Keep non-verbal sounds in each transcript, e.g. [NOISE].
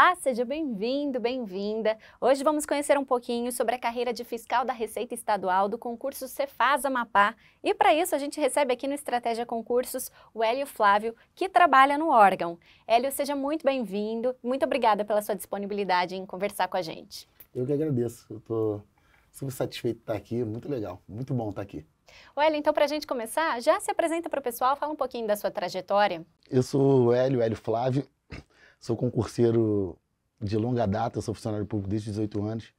Olá, seja bem-vindo, bem-vinda. Hoje vamos conhecer um pouquinho sobre a carreira de fiscal da Receita Estadual do concurso Cefaz Amapá. E para isso a gente recebe aqui no Estratégia Concursos o Hélio Flávio, que trabalha no órgão. Hélio, seja muito bem-vindo. Muito obrigada pela sua disponibilidade em conversar com a gente. Eu que agradeço. Eu estou super satisfeito de estar aqui. Muito legal, muito bom estar aqui. O Hélio, então, para a gente começar, já se apresenta para o pessoal, fala um pouquinho da sua trajetória. Eu sou o Hélio, Hélio Flávio, Sou concurseiro de longa data, sou funcionário público desde 18 anos.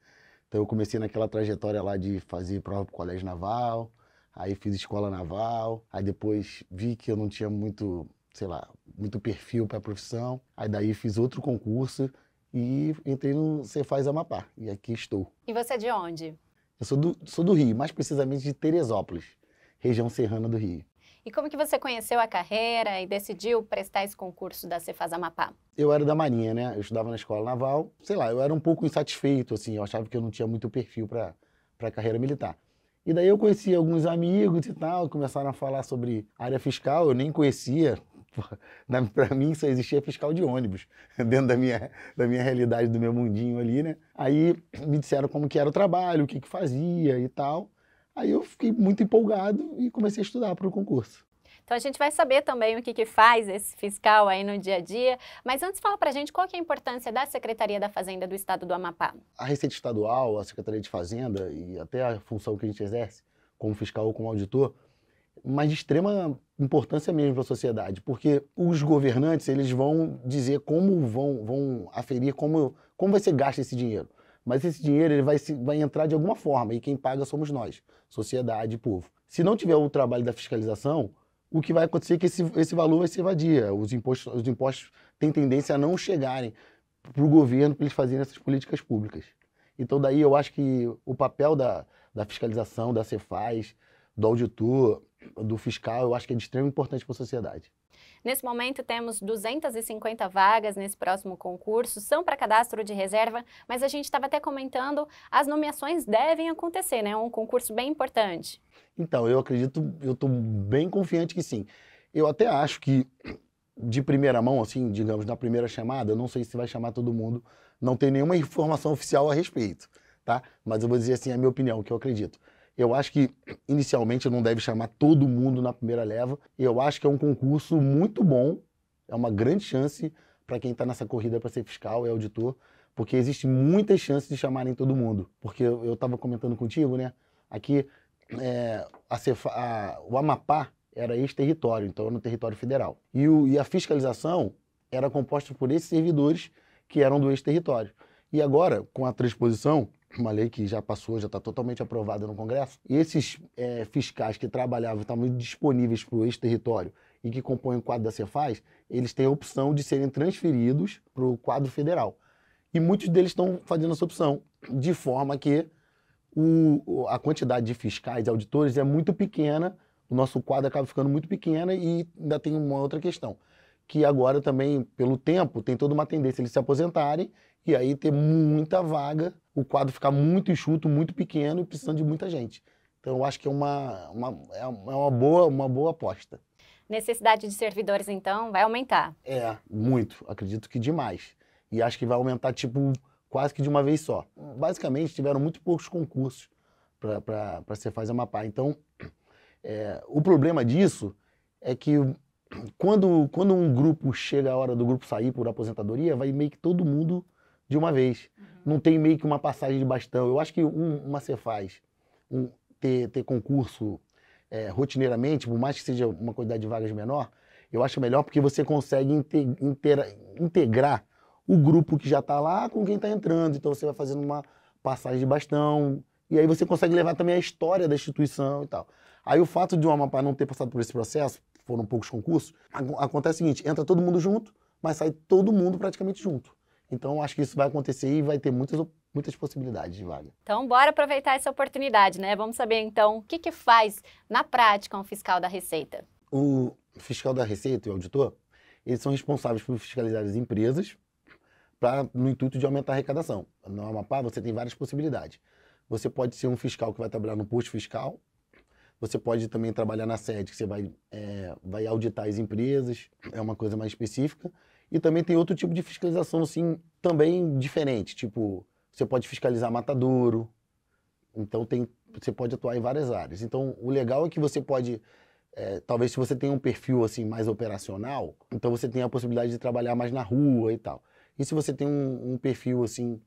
Então eu comecei naquela trajetória lá de fazer prova para o colégio naval, aí fiz escola naval, aí depois vi que eu não tinha muito, sei lá, muito perfil para a profissão. Aí daí fiz outro concurso e entrei no Cefaz Amapá e aqui estou. E você é de onde? Eu sou do, sou do Rio, mais precisamente de Teresópolis, região serrana do Rio. E como que você conheceu a carreira e decidiu prestar esse concurso da Cefaz Amapá? Eu era da Marinha, né? Eu estudava na escola naval. Sei lá, eu era um pouco insatisfeito, assim. Eu achava que eu não tinha muito perfil para a carreira militar. E daí eu conheci alguns amigos e tal, começaram a falar sobre área fiscal, eu nem conhecia. [LAUGHS] Para mim só existia fiscal de ônibus, [LAUGHS] dentro da minha, da minha realidade, do meu mundinho ali, né? Aí me disseram como que era o trabalho, o que que fazia e tal. Aí eu fiquei muito empolgado e comecei a estudar para o concurso. Então a gente vai saber também o que, que faz esse fiscal aí no dia a dia. Mas antes, fala para a gente qual que é a importância da Secretaria da Fazenda do Estado do Amapá. A Receita Estadual, a Secretaria de Fazenda e até a função que a gente exerce como fiscal ou como auditor, mas de extrema importância mesmo para a sociedade, porque os governantes eles vão dizer como vão, vão aferir como, como vai ser gasto esse dinheiro. Mas esse dinheiro ele vai, se, vai entrar de alguma forma e quem paga somos nós, sociedade povo. Se não tiver o trabalho da fiscalização, o que vai acontecer é que esse, esse valor vai se evadir. Os impostos, os impostos têm tendência a não chegarem para o governo para eles fazerem essas políticas públicas. Então, daí eu acho que o papel da, da fiscalização, da Cefaz, do auditor, do fiscal, eu acho que é de importante para a sociedade. Nesse momento, temos 250 vagas nesse próximo concurso, são para cadastro de reserva, mas a gente estava até comentando, as nomeações devem acontecer, né? É um concurso bem importante. Então, eu acredito, eu estou bem confiante que sim. Eu até acho que, de primeira mão, assim, digamos, na primeira chamada, eu não sei se vai chamar todo mundo, não tem nenhuma informação oficial a respeito, tá? Mas eu vou dizer assim, a minha opinião, que eu acredito. Eu acho que inicialmente não deve chamar todo mundo na primeira leva. Eu acho que é um concurso muito bom, é uma grande chance para quem está nessa corrida para ser fiscal e auditor, porque existe muitas chances de chamarem todo mundo. Porque eu estava comentando contigo, né? Aqui é, a Cefa, a, o Amapá era ex-território, então era no território federal. E, o, e a fiscalização era composta por esses servidores que eram do ex-território. E agora, com a transposição, uma lei que já passou, já está totalmente aprovada no Congresso, e esses é, fiscais que trabalhavam, estavam disponíveis para o ex-território e que compõem o quadro da Cefaz, eles têm a opção de serem transferidos para o quadro federal. E muitos deles estão fazendo essa opção, de forma que o, a quantidade de fiscais e auditores é muito pequena, o nosso quadro acaba ficando muito pequeno e ainda tem uma outra questão, que agora também, pelo tempo, tem toda uma tendência eles se aposentarem e aí ter muita vaga, o quadro ficar muito enxuto, muito pequeno e precisando de muita gente. Então eu acho que é uma, é uma, é uma, boa, uma boa aposta. Necessidade de servidores, então, vai aumentar? É, muito. Acredito que demais. E acho que vai aumentar, tipo, quase que de uma vez só. Basicamente, tiveram muito poucos concursos para ser faz Amapá. Então, é, o problema disso é que quando, quando um grupo chega a hora do grupo sair por aposentadoria, vai meio que todo mundo de uma vez. Uhum. Não tem meio que uma passagem de bastão. Eu acho que um, uma você um, ter, ter concurso é, rotineiramente, por mais que seja uma quantidade de vagas menor, eu acho melhor porque você consegue inte, inter, integrar o grupo que já está lá com quem está entrando. Então você vai fazendo uma passagem de bastão, e aí você consegue levar também a história da instituição e tal. Aí o fato de o Amapá não ter passado por esse processo, foram poucos concursos, acontece o seguinte, entra todo mundo junto, mas sai todo mundo praticamente junto. Então, acho que isso vai acontecer e vai ter muitas, muitas possibilidades de vaga. Então, bora aproveitar essa oportunidade, né? Vamos saber, então, o que, que faz na prática um fiscal da Receita? O fiscal da Receita e o auditor, eles são responsáveis por fiscalizar as empresas pra, no intuito de aumentar a arrecadação. No Amapá, você tem várias possibilidades. Você pode ser um fiscal que vai trabalhar no posto fiscal, você pode também trabalhar na sede, que você vai, é, vai auditar as empresas, é uma coisa mais específica. E também tem outro tipo de fiscalização, assim, também diferente. Tipo, você pode fiscalizar matadouro. Então, tem, você pode atuar em várias áreas. Então, o legal é que você pode... É, talvez se você tem um perfil, assim, mais operacional, então você tem a possibilidade de trabalhar mais na rua e tal. E se você tem um, um perfil, assim,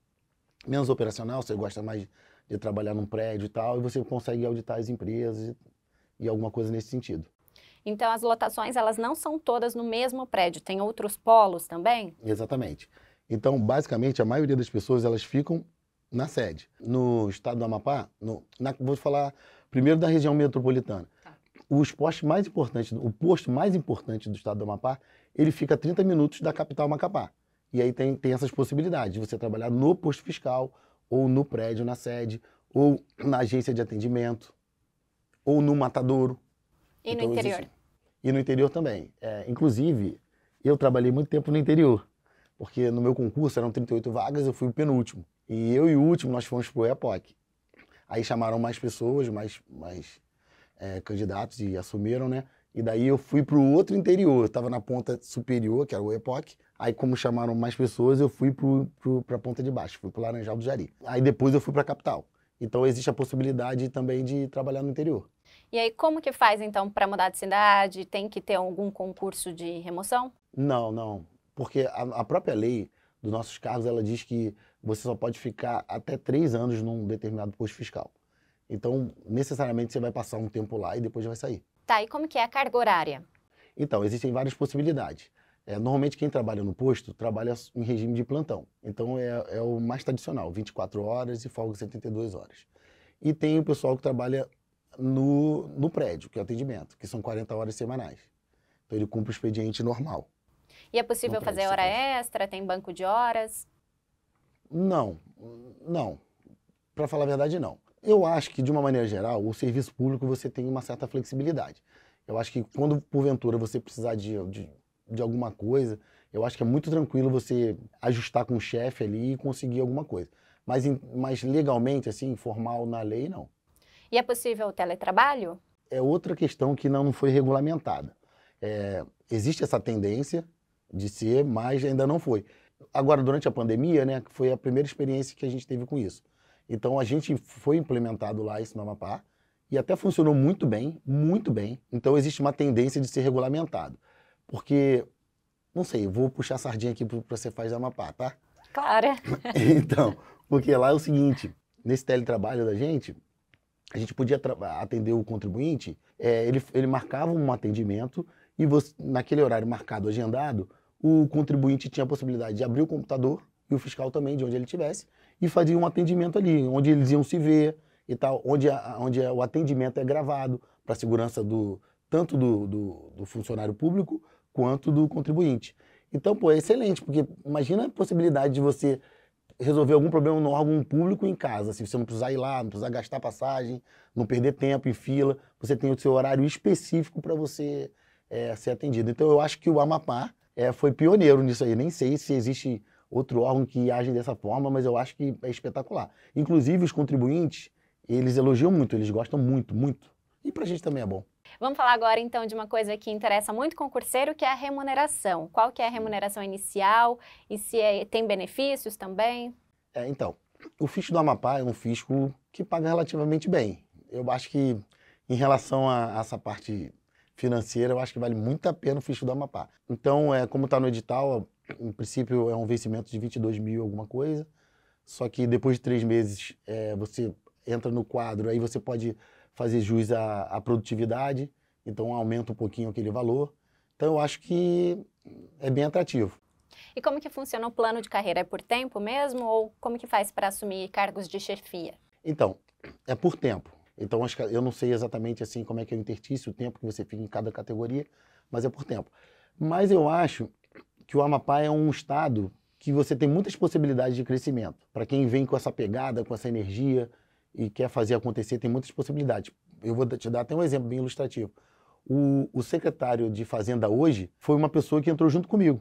menos operacional, você gosta mais de trabalhar num prédio e tal, e você consegue auditar as empresas e alguma coisa nesse sentido. Então as lotações elas não são todas no mesmo prédio, tem outros polos também? Exatamente. Então, basicamente, a maioria das pessoas elas ficam na sede. No estado do Amapá, no, na, vou falar primeiro da região metropolitana. Tá. Os postos mais importantes, o posto mais importante do estado do Amapá, ele fica a 30 minutos da capital Macapá. E aí tem, tem essas possibilidades de você trabalhar no posto fiscal, ou no prédio, na sede, ou na agência de atendimento, ou no matadouro. E então, no interior? Existe... E no interior também. É, inclusive, eu trabalhei muito tempo no interior, porque no meu concurso eram 38 vagas, eu fui o penúltimo. E eu e o último, nós fomos pro EPOC. Aí chamaram mais pessoas, mais, mais é, candidatos e assumiram, né? E daí eu fui pro outro interior, eu tava na ponta superior, que era o EPOC. Aí como chamaram mais pessoas, eu fui para a pra ponta de baixo, fui pro Laranjal do Jari. Aí depois eu fui pra capital. Então existe a possibilidade também de trabalhar no interior. E aí, como que faz então para mudar de cidade? Tem que ter algum concurso de remoção? Não, não. Porque a, a própria lei dos nossos cargos, ela diz que você só pode ficar até três anos num determinado posto fiscal. Então, necessariamente, você vai passar um tempo lá e depois vai sair. Tá, e como que é a carga horária? Então, existem várias possibilidades. É, normalmente, quem trabalha no posto trabalha em regime de plantão. Então, é, é, o mais tradicional, 24 horas e folga 72 horas. E tem o pessoal que trabalha no, no prédio, que é o atendimento, que são 40 horas semanais. Então ele cumpre o expediente normal. E é possível no fazer hora extra? Tem banco de horas? Não, não. Para falar a verdade, não. Eu acho que, de uma maneira geral, o serviço público você tem uma certa flexibilidade. Eu acho que quando, porventura, você precisar de, de, de alguma coisa, eu acho que é muito tranquilo você ajustar com o chefe ali e conseguir alguma coisa. Mas, mas legalmente, assim, formal na lei, não. E é possível o teletrabalho? É outra questão que não foi regulamentada. É, existe essa tendência de ser, mas ainda não foi. Agora, durante a pandemia, né, foi a primeira experiência que a gente teve com isso. Então, a gente foi implementado lá esse no e até funcionou muito bem, muito bem. Então, existe uma tendência de ser regulamentado. Porque, não sei, vou puxar a sardinha aqui para você fazer Amapá, tá? Claro. [LAUGHS] então, porque lá é o seguinte, nesse teletrabalho da gente, a gente podia atender o contribuinte, é, ele, ele marcava um atendimento e você, naquele horário marcado, agendado, o contribuinte tinha a possibilidade de abrir o computador e o fiscal também, de onde ele estivesse, e fazia um atendimento ali, onde eles iam se ver e tal, onde, a, onde o atendimento é gravado para a segurança do, tanto do, do, do, funcionário público quanto do contribuinte. Então, pô, é excelente, porque imagina a possibilidade de você resolver algum problema no órgão público em casa. Se assim, você não precisar ir lá, não precisar gastar passagem, não perder tempo em fila, você tem o seu horário específico para você é, ser atendido. Então eu acho que o Amapá é, foi pioneiro nisso aí. Nem sei se existe outro órgão que age dessa forma, mas eu acho que é espetacular. Inclusive os contribuintes, eles elogiam muito, eles gostam muito, muito. E para a gente também é bom. Vamos falar agora então de uma coisa que interessa muito concurseiro, que é a remuneração. Qual que é a remuneração inicial e se é, tem benefícios também? É, então, o fisco do Amapá é um fisco que paga relativamente bem. Eu acho que em relação a, a essa parte financeira, eu acho que vale muito a pena o fisco do Amapá. Então, é, como está no edital, em princípio é um vencimento de 22 mil alguma coisa, só que depois de três meses é, você entra no quadro, aí você pode fazer jus à, à produtividade, então aumenta um pouquinho aquele valor. Então eu acho que é bem atrativo. E como que funciona o plano de carreira? É por tempo mesmo ou como que faz para assumir cargos de chefia? Então, é por tempo. Então, eu não sei exatamente assim como é que é o interstício, o tempo que você fica em cada categoria, mas é por tempo. Mas eu acho que o Amapá é um estado que você tem muitas possibilidades de crescimento. Para quem vem com essa pegada, com essa energia, e quer fazer acontecer, tem muitas possibilidades. Eu vou te dar até um exemplo bem ilustrativo. O, o secretário de Fazenda hoje foi uma pessoa que entrou junto comigo,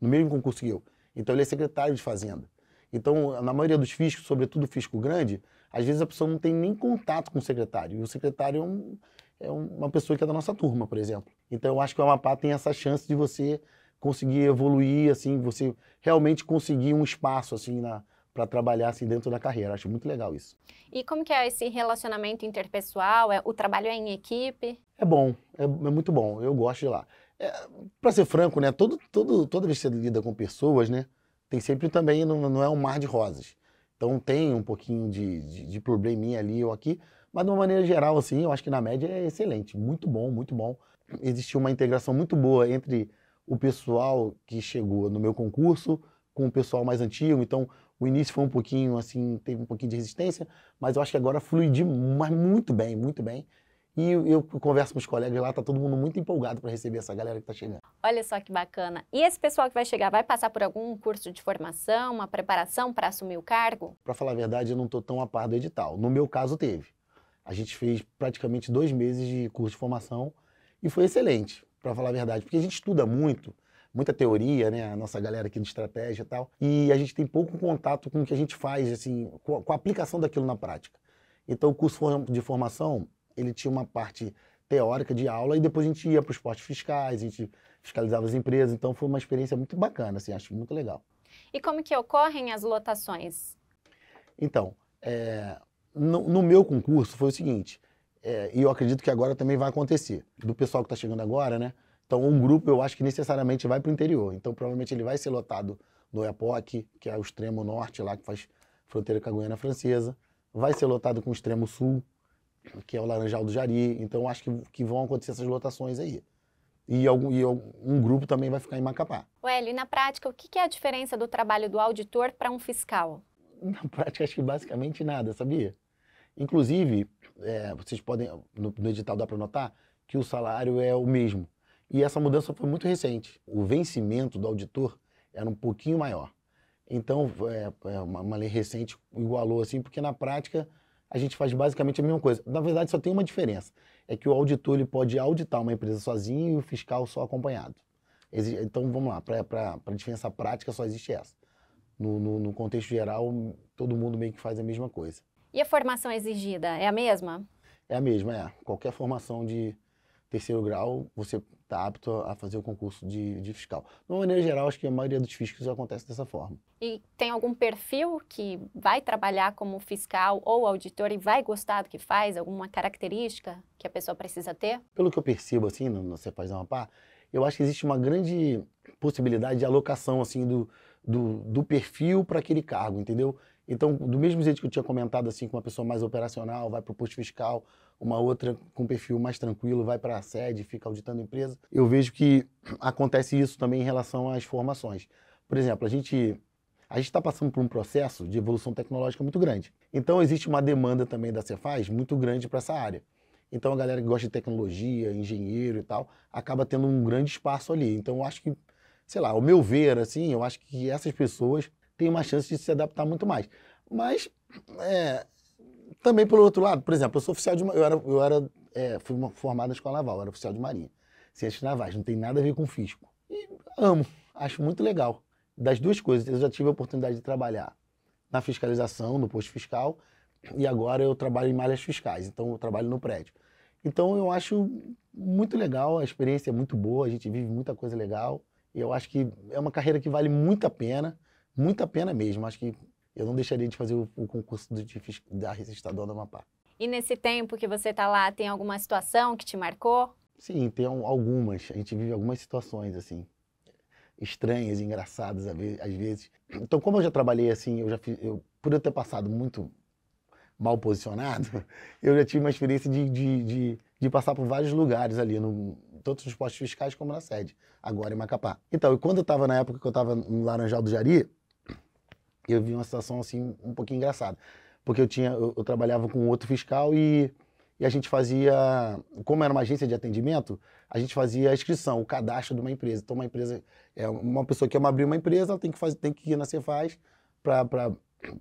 no mesmo concurso que eu. Então ele é secretário de Fazenda. Então, na maioria dos fiscos, sobretudo fisco grande, às vezes a pessoa não tem nem contato com o secretário. E o secretário é, um, é uma pessoa que é da nossa turma, por exemplo. Então, eu acho que o Amapá tem essa chance de você conseguir evoluir, assim, você realmente conseguir um espaço, assim, na, para trabalhar assim dentro da carreira. Acho muito legal isso. E como que é esse relacionamento interpessoal? É, o trabalho é em equipe? É bom, é, é muito bom. Eu gosto de lá. É, para ser franco, né, todo, todo, toda vez que você lida com pessoas, né, tem sempre também, não, não é um mar de rosas. Então tem um pouquinho de, de, de probleminha ali ou aqui, mas de uma maneira geral, assim, eu acho que na média é excelente, muito bom, muito bom. Existiu uma integração muito boa entre o pessoal que chegou no meu concurso com o pessoal mais antigo, então o início foi um pouquinho assim, teve um pouquinho de resistência, mas eu acho que agora fluidi mas muito bem, muito bem. E eu converso com os colegas lá, tá todo mundo muito empolgado para receber essa galera que tá chegando. Olha só que bacana. E esse pessoal que vai chegar, vai passar por algum curso de formação, uma preparação para assumir o cargo? Para falar a verdade, eu não tô tão a par do edital. No meu caso, teve. A gente fez praticamente dois meses de curso de formação e foi excelente, para falar a verdade, porque a gente estuda muito muita teoria, né? A nossa galera aqui de estratégia e tal. E a gente tem pouco contato com o que a gente faz, assim, com a aplicação daquilo na prática. Então, o curso de formação, ele tinha uma parte teórica de aula e depois a gente ia para os postos fiscais, a gente fiscalizava as empresas. Então, foi uma experiência muito bacana, assim, acho muito legal. E como que ocorrem as lotações? Então, é, no, no, meu concurso foi o seguinte, é, e eu acredito que agora também vai acontecer, do pessoal que está chegando agora, né? Então, um grupo, eu acho que necessariamente vai para o interior. Então, provavelmente ele vai ser lotado no Oiapoque, que é o extremo norte lá, que faz fronteira com a Guiana Francesa. Vai ser lotado com o extremo sul, que é o Laranjal do Jari. Então, acho que, que vão acontecer essas lotações aí. E, algum, e um grupo também vai ficar em Macapá. Well, na prática, o que é a diferença do trabalho do auditor para um fiscal? [LAUGHS] Na prática, acho que basicamente nada, sabia? Inclusive, é, vocês podem, no, no edital dá para notar que o salário é o mesmo e essa mudança foi muito recente. O vencimento do auditor era um pouquinho maior. Então, é, é uma, lei recente igualou assim, porque na prática a gente faz basicamente a mesma coisa. Na verdade, só tem uma diferença: é que o auditor ele pode auditar uma empresa sozinho e o fiscal só acompanhado. Então, vamos lá, para a diferença prática só existe essa. No, no, no contexto geral, todo mundo meio que faz a mesma coisa. E a formação exigida é a mesma? É a mesma, é. Qualquer formação de, terceiro grau, você está apto a fazer o concurso de, de, fiscal. De uma maneira geral, acho que a maioria dos fiscais acontece dessa forma. E tem algum perfil que vai trabalhar como fiscal ou auditor e vai gostar do que faz? Alguma característica que a pessoa precisa ter? Pelo que eu percebo, assim, no, no Cepaz Amapá, eu acho que existe uma grande possibilidade de alocação, assim, do, do, do perfil para aquele cargo, entendeu? Então, do mesmo jeito que eu tinha comentado, assim, com uma pessoa mais operacional vai para o posto fiscal, uma outra com perfil mais tranquilo vai para a sede, fica auditando a empresa. Eu vejo que [CLEARS THROAT] acontece isso também em relação às formações. Por exemplo, a gente a gente está passando por um processo de evolução tecnológica muito grande. Então existe uma demanda também da Cefaz muito grande para essa área. Então a galera que gosta de tecnologia, engenheiro e tal, acaba tendo um grande espaço ali. Então eu acho que, sei lá, ao meu ver, assim, eu acho que essas pessoas têm uma chance de se adaptar muito mais. Mas [CLEARS THROAT] é, também pelo outro lado, por exemplo, eu sou oficial de eu era, eu era é, fui formado na escola naval, era oficial de marinha, ciências navais, não tem nada a ver com fisco. E amo, acho muito legal. Das duas coisas, eu já tive a oportunidade de trabalhar na fiscalização, no posto fiscal, e agora eu trabalho em malhas fiscais, então eu trabalho no prédio. Então eu acho muito legal, a experiência é muito boa, a gente vive muita coisa legal, e eu acho que é uma carreira que vale muito a pena, muito a pena mesmo. Acho que eu não deixaria de fazer o, o concurso do, de, da Rede Estadual Amapá. E nesse tempo que você está lá, tem alguma situação que te marcou? Sim, tem algumas. A gente vive algumas situações, assim, estranhas, engraçadas às vezes. Então, como eu já trabalhei assim, eu já fiz, eu, por eu ter passado muito mal posicionado, [LAUGHS] eu já tive uma experiência de, de, de, de passar por vários lugares ali, no, tanto nos postos fiscais como na sede, agora em Macapá. Então, quando eu estava na época que eu estava no Laranjal do Jari, eu vi uma situação assim um pouquinho engraçada, porque eu tinha eu, eu trabalhava com outro fiscal e, e a gente fazia, como era uma agência de atendimento, a gente fazia a inscrição, o cadastro de uma empresa. Então uma empresa é uma pessoa que quer abrir uma empresa, ela tem que fazer, tem que ir na Cefaz para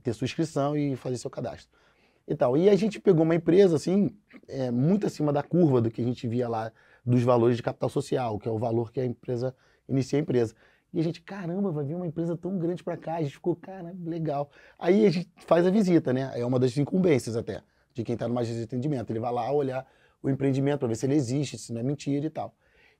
ter sua inscrição e fazer seu cadastro. E tal. E a gente pegou uma empresa assim, é, muito acima da curva do que a gente via lá dos valores de capital social, que é o valor que a empresa inicia a empresa. E a gente, caramba, vai vir uma empresa tão grande para cá. A gente ficou, cara, legal. Aí a gente faz a visita, né? É uma das incumbências até, de quem está no mais de atendimento. Ele vai lá olhar o empreendimento para ver se ele existe, se não é mentira e tal.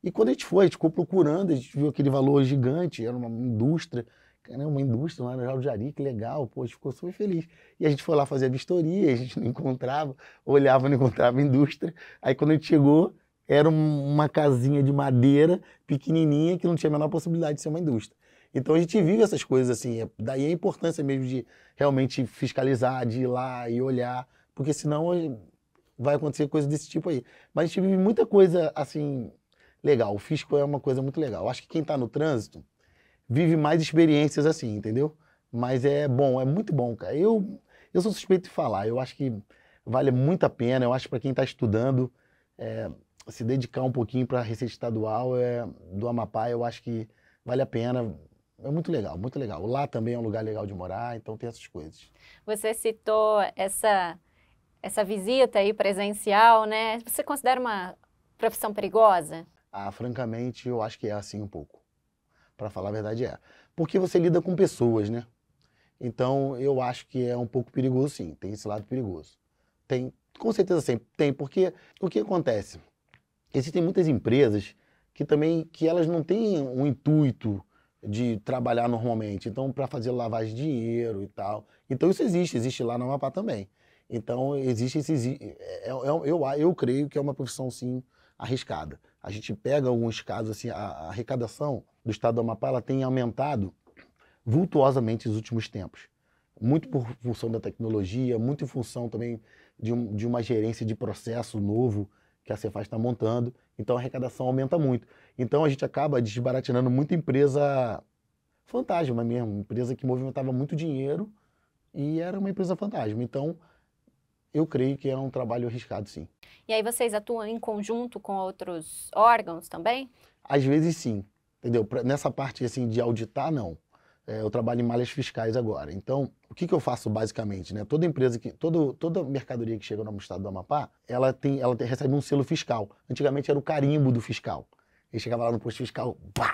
E quando a gente foi, a gente ficou procurando, a gente viu aquele valor gigante, era uma indústria, caramba, uma indústria, lá no de Jari, que legal, pô, a gente ficou super feliz. E a gente foi lá fazer a vistoria, a gente não encontrava, olhava, não encontrava indústria. Aí quando a gente chegou, era uma casinha de madeira pequenininha que não tinha a menor possibilidade de ser uma indústria. Então a gente vive essas coisas assim, é, daí a importância mesmo de realmente fiscalizar, de ir lá e olhar, porque senão eh, vai acontecer coisa desse tipo aí. Mas a gente vive muita coisa assim legal. O fisco é uma coisa muito legal. Acho que quem está no trânsito vive mais experiências assim, entendeu? Mas é bom, é muito bom, cara. Eu eu sou suspeito de falar. Eu acho que vale muito a pena. Eu acho para quem está estudando é, se dedicar um pouquinho para a Receita Estadual é, do Amapá, eu acho que vale a pena. É muito legal, muito legal. Lá também é um lugar legal de morar, então tem essas coisas. Você citou essa, essa visita aí presencial, né? Você considera uma profissão perigosa? Ah, francamente, eu acho que é assim um pouco. Para falar a verdade, é. Porque você lida com pessoas, né? Então, eu acho que é um pouco perigoso, sim. Tem esse lado perigoso. Tem, com certeza sempre tem, porque o que acontece? existem muitas empresas que também que elas não têm um intuito de trabalhar normalmente, então para fazer lavagem de dinheiro e tal. Então isso existe, existe lá na Amapá também. Então existe esse eu, é, é, é eu, eu, eu creio que é uma profissão sim arriscada. A gente pega alguns casos assim, a, a arrecadação do estado do Amapá ela tem aumentado vultuosamente nos últimos tempos. Muito por função da tecnologia, muito em função também de, um, de uma gerência de processo novo que a Cefaz está montando, então a arrecadação aumenta muito. Então a gente acaba desbaratinando muita empresa fantasma mesmo, empresa que movimentava muito dinheiro e era uma empresa fantasma. Então eu creio que é um trabalho arriscado, sim. E aí vocês atuam em conjunto com outros órgãos também? Às vezes sim, entendeu? Nessa parte assim de auditar, não. É, eu trabalho em malhas fiscais agora. Então, o que, que eu faço basicamente? Né? Toda empresa que. Todo, toda mercadoria que chega no estado do Amapá, ela, tem, ela tem, recebe um selo fiscal. Antigamente era o carimbo do fiscal. Ele chegava lá no posto fiscal, pá!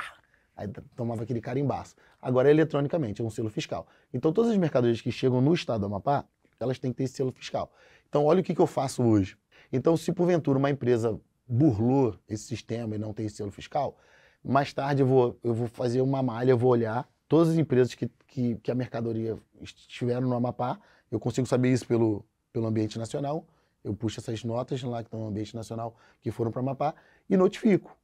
Aí tomava aquele carimbaço. Agora é eletronicamente, é um selo fiscal. Então, todas as mercadorias que chegam no estado do Amapá, elas têm que ter esse selo fiscal. Então, olha o que, que eu faço hoje. Então, se porventura uma empresa burlou esse sistema e não tem selo fiscal, mais tarde eu vou, eu vou fazer uma malha, eu vou olhar todas as empresas que, que, que a mercadoria estiveram no Amapá, eu consigo saber isso pelo, pelo ambiente nacional, eu puxo essas notas lá que estão no ambiente nacional que foram para o Amapá e notifico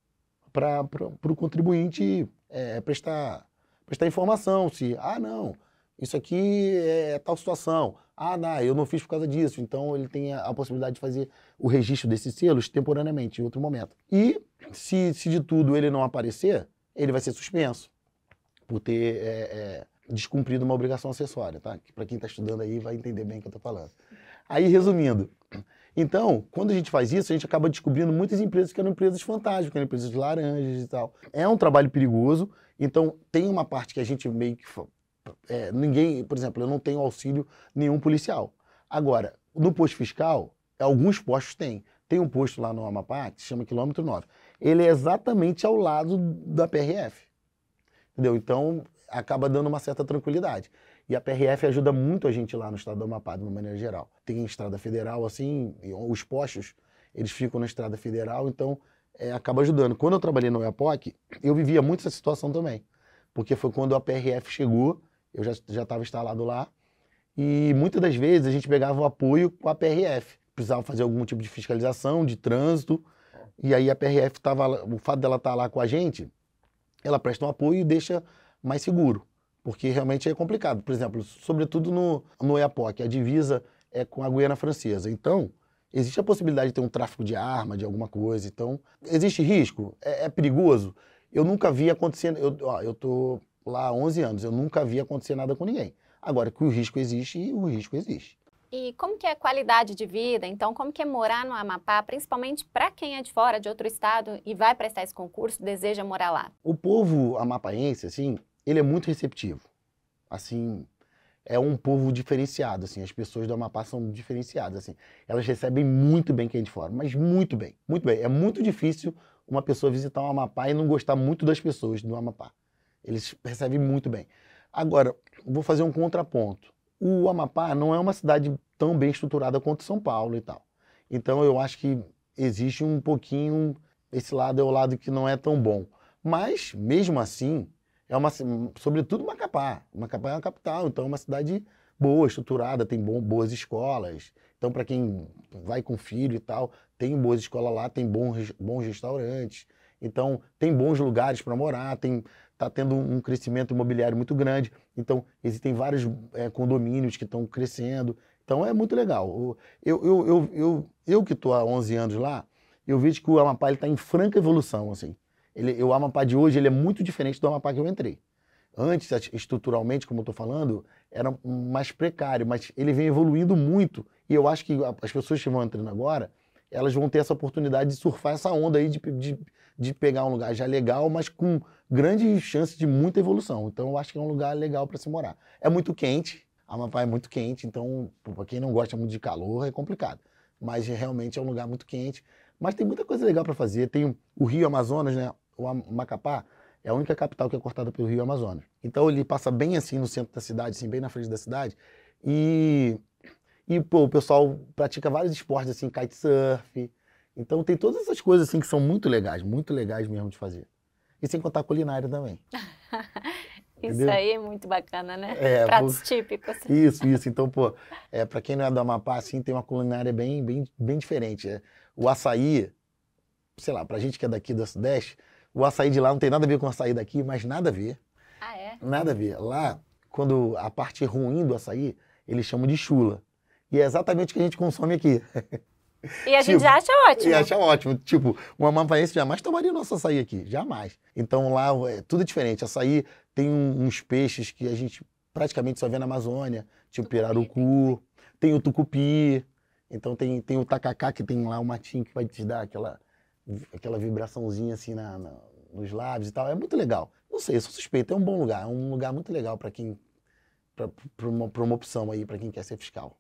para o contribuinte é, prestar, prestar informação se, ah, não, isso aqui é tal situação, ah, não, eu não fiz por causa disso, então ele tem a, a possibilidade de fazer o registro desses selos temporariamente, em outro momento. E se, se de tudo ele não aparecer, ele vai ser suspenso por ter é, é, descumprido uma obrigação acessória, tá? Para quem está estudando aí vai entender bem o que eu estou falando. Aí, resumindo, então, quando a gente faz isso, a gente acaba descobrindo muitas empresas que eram empresas fantásticas, que eram empresas de laranjas e tal. É um trabalho perigoso, então tem uma parte que a gente meio que. É, ninguém, por exemplo, eu não tenho auxílio nenhum policial. Agora, no posto fiscal, alguns postos têm. Tem um posto lá no Amapá que se chama Quilômetro 9. Ele é exatamente ao lado da PRF entendeu? Então, acaba dando uma certa tranquilidade. E a PRF ajuda muito a gente lá no estado do Amapá, de uma maneira geral. Tem estrada federal, assim, os postos, eles ficam na estrada federal, então é, acaba ajudando. Quando eu trabalhei no EAPOC, eu vivia muito essa situação também, porque foi quando a PRF chegou, eu já estava instalado lá, e muitas das vezes a gente pegava o apoio com a PRF. Precisava fazer algum tipo de fiscalização, de trânsito, e aí a PRF estava, o fato dela estar tá lá com a gente, ela presta um apoio e deixa mais seguro, porque realmente é complicado. Por exemplo, sobretudo no, no EAPOC, a divisa é com a Guiana Francesa. Então, existe a possibilidade de ter um tráfico de arma, de alguma coisa. Então, existe risco, é, é perigoso. Eu nunca vi acontecendo. Eu, ó, eu tô lá há 11 anos, eu nunca vi acontecer nada com ninguém. Agora, que o risco existe, o risco existe. E como que é a qualidade de vida? Então, como que é morar no Amapá, principalmente para quem é de fora, de outro estado e vai prestar esse concurso, deseja morar lá? O povo amapaense, assim, ele é muito receptivo. Assim, é um povo diferenciado, assim, as pessoas do Amapá são diferenciadas, assim. Elas recebem muito bem quem é de fora, mas muito bem, muito bem. É muito difícil uma pessoa visitar o Amapá e não gostar muito das pessoas do Amapá. Eles recebem muito bem. Agora, vou fazer um contraponto o Amapá não é uma cidade tão bem estruturada quanto São Paulo e tal. Então eu acho que existe um pouquinho esse lado é o lado que não é tão bom. Mas mesmo assim, é uma sobretudo Macapá. Macapá é uma capital, então é uma cidade boa, estruturada, tem bom, boas escolas. Então para quem vai com filho e tal, tem boas escolas lá, tem bons, bons restaurantes. Então tem bons lugares para morar, tem está tendo um crescimento imobiliário muito grande. Então, existem vários é, condomínios que estão crescendo. Então, é muito legal. Eu, eu, eu, eu, eu que estou há 11 anos lá, eu vejo que o Amapá está em franca evolução. assim. Ele, o Amapá de hoje ele é muito diferente do Amapá que eu entrei. Antes, estruturalmente, como eu estou falando, era mais precário, mas ele vem evoluindo muito. E eu acho que as pessoas que vão entrando agora, elas vão ter essa oportunidade de surfar essa onda aí de, de de pegar um lugar já legal, mas com grande chance de muita evolução. Então eu acho que é um lugar legal para se morar. É muito quente, Amapá é muito quente, então para quem não gosta muito de calor é complicado. Mas realmente é um lugar muito quente. Mas tem muita coisa legal para fazer. Tem o Rio Amazonas, né? O Macapá é a única capital que é cortada pelo Rio Amazonas. Então ele passa bem assim no centro da cidade, assim, bem na frente da cidade. E, e pô, o pessoal pratica vários esportes, assim, kitesurf, então tem todas essas coisas assim que são muito legais, muito legais mesmo de fazer. E sem contar a culinária também. [LAUGHS] Isso Entendeu? aí é muito bacana, né? É, [LAUGHS] Pratos pô, típicos. Isso, isso. Então, pô, é, para quem não é do Amapá, assim, tem uma culinária bem, bem, bem diferente. É, o açaí, sei lá, pra gente que é daqui do Sudeste, o açaí de lá não tem nada a ver com o açaí daqui, mas nada a ver. Ah, é? Nada a ver. Lá, quando a parte ruim do açaí, eles chamam de chula. E é exatamente o que a gente consome aqui. [LAUGHS] E a gente tipo, já acha ótimo. E acha ótimo. Tipo, mamãe amampaense jamais tomaria nosso açaí aqui. Jamais. Então lá é tudo diferente. Açaí tem uns peixes que a gente praticamente só vê na Amazônia. Tipo tucupi. Né? pirarucu, tem o tucupi. Então tem, tem o tacacá, que tem lá o matinho que vai te dar aquela, aquela vibraçãozinha assim na, na nos lábios e tal. É muito legal. Não sei, eu sou suspeito. É um bom lugar. É um lugar muito legal para quem... Para uma, uma opção aí, para quem quer ser fiscal.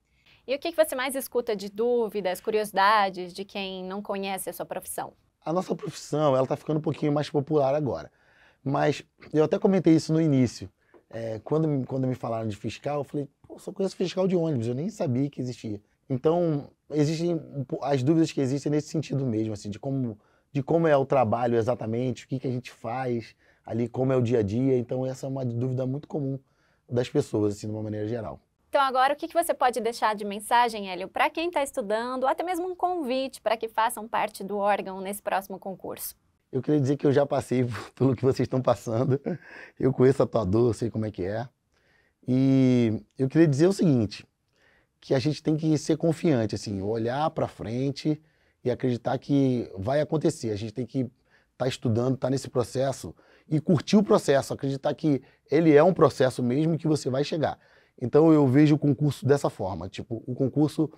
E o que, que você mais escuta de dúvidas, curiosidades de quem não conhece a sua profissão? A nossa profissão, ela está ficando um pouquinho mais popular agora. Mas eu até comentei isso no início. É, quando, quando me falaram de fiscal, eu falei, Pô, só conheço fiscal de ônibus, eu nem sabia que existia. Então, existem as dúvidas que existem nesse sentido mesmo, assim, de como, de como é o trabalho exatamente, o que, que a gente faz ali, como é o dia a dia. Então, essa é uma dúvida muito comum das pessoas, assim, de uma maneira geral. Então, agora, o que, que você pode deixar de mensagem, Hélio, para quem está estudando, ou até mesmo um convite para que façam parte do órgão nesse próximo concurso? Eu queria dizer que eu já passei [LAUGHS] pelo que vocês estão passando. Eu conheço a tua dor, sei como é que é. E eu queria dizer o seguinte, que a gente tem que ser confiante, assim, olhar para frente e acreditar que vai acontecer. A gente tem que estar tá estudando, estar tá nesse processo e curtir o processo, acreditar que ele é um processo mesmo que você vai chegar. Então eu vejo o concurso dessa forma, tipo, o concurso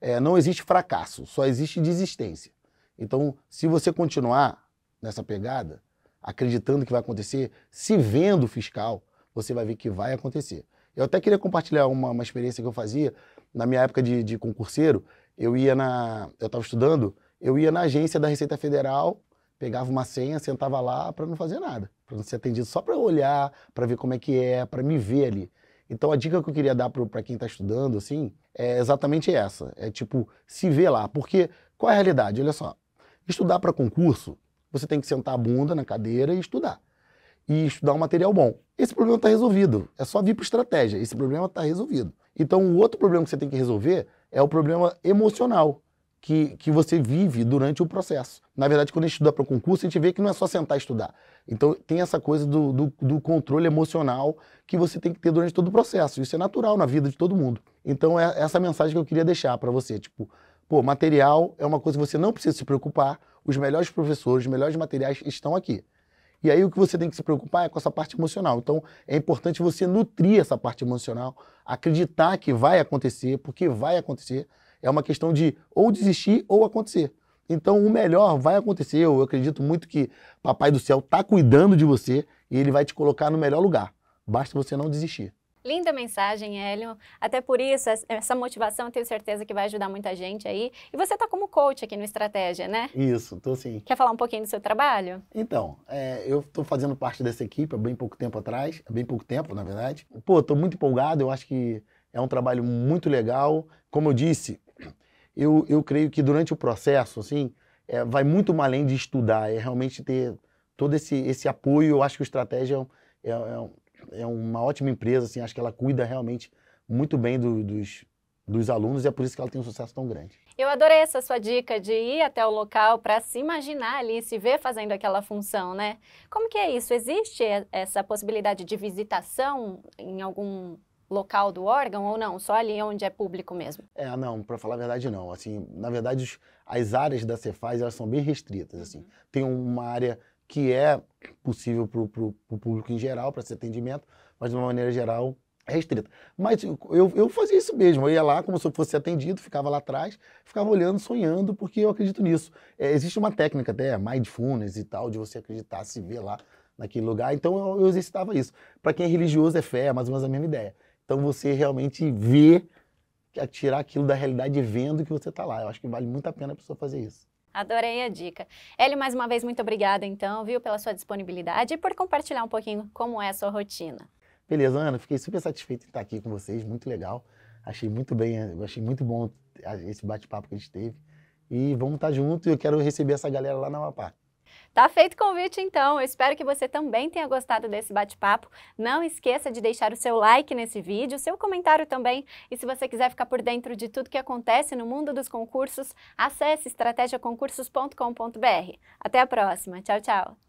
é, não existe fracasso, só existe desistência. Então, se você continuar nessa pegada, acreditando que vai acontecer, se vendo fiscal, você vai ver que vai acontecer. Eu até queria compartilhar uma, uma experiência que eu fazia na minha época de, de concurseiro. Eu ia na, eu estava estudando, eu ia na agência da Receita Federal, pegava uma senha, sentava lá para não fazer nada, para não ser atendido, só para olhar, para ver como é que é, para me ver ali. Então a dica que eu queria dar para quem está estudando, assim, é exatamente essa. É tipo, se vê lá. Porque qual é a realidade? Olha só. Estudar para concurso, você tem que sentar a bunda na cadeira e estudar. E estudar um material bom. Esse problema está resolvido. É só vir para estratégia. Esse problema está resolvido. Então o outro problema que você tem que resolver é o problema emocional que, que você vive durante o processo. Na verdade, quando a gente estuda para o concurso, a gente vê que não é só sentar e estudar. Então, tem essa coisa do, do, do, controle emocional que você tem que ter durante todo o processo. Isso é natural na vida de todo mundo. Então, é essa mensagem que eu queria deixar para você. Tipo, pô, material é uma coisa que você não precisa se preocupar. Os melhores professores, os melhores materiais estão aqui. E aí o que você tem que se preocupar é com essa parte emocional. Então é importante você nutrir essa parte emocional, acreditar que vai acontecer, porque vai acontecer. É uma questão de ou desistir ou acontecer. Então o melhor vai acontecer. Eu acredito muito que Papai do Céu está cuidando de você e ele vai te colocar no melhor lugar. Basta você não desistir. Linda mensagem, Hélio. Até por isso, essa motivação eu tenho certeza que vai ajudar muita gente aí. E você está como coach aqui no Estratégia, né? Isso, estou sim. Quer falar um pouquinho do seu trabalho? Então, é, eu estou fazendo parte dessa equipe há bem pouco tempo atrás, há bem pouco tempo, na verdade. Pô, estou muito empolgado, eu acho que é um trabalho muito legal. Como eu disse, eu, eu creio que durante o processo, assim, é, vai muito além de estudar, é realmente ter todo esse, esse apoio. Eu acho que o Estratégia é, é, é, é uma ótima empresa, assim, acho que ela cuida realmente muito bem do, dos, dos alunos e é por isso que ela tem um sucesso tão grande. Eu adorei essa sua dica de ir até o local para se imaginar ali, se ver fazendo aquela função, né? Como que é isso? Existe essa possibilidade de visitação em algum local do órgão ou não? Só ali onde é público mesmo? É, não, para falar a verdade, não. Assim, na verdade, as áreas da Cefaz, elas são bem restritas, assim. uhum. assim. Tem uma área que é possível para o público em geral, para ser atendimento, mas de uma maneira geral, é restrita. Mas eu, eu fazia isso mesmo, eu ia lá como se eu fosse atendido, ficava lá atrás, ficava olhando, sonhando, porque eu acredito nisso. É, existe uma técnica até, mindfulness e tal, de você acreditar, se ver lá naquele lugar, então eu, eu exercitava isso. Para quem é religioso é fé, é mais ou menos a mesma ideia. Então você realmente vê, é tirar aquilo da realidade vendo que você está lá. Eu acho que vale muito a pena a pessoa fazer isso. Adorei a dica. Eli, mais uma vez, muito obrigada, então, viu, pela sua disponibilidade e por compartilhar um pouquinho como é a sua rotina. Beleza, Ana, fiquei super satisfeito em estar aqui com vocês, muito legal. Achei muito bem, achei muito bom ah, esse bate-papo que a gente teve. E vamos estar juntos e eu quero receber essa galera lá na Amapá. Tá feito o convite então. Eu espero que você também tenha gostado desse bate-papo. Não esqueça de deixar o seu like nesse vídeo, seu comentário também. E se você quiser ficar por dentro de tudo que acontece no mundo dos concursos, acesse estratégiaconcursos.com.br. Até a próxima. Tchau, tchau.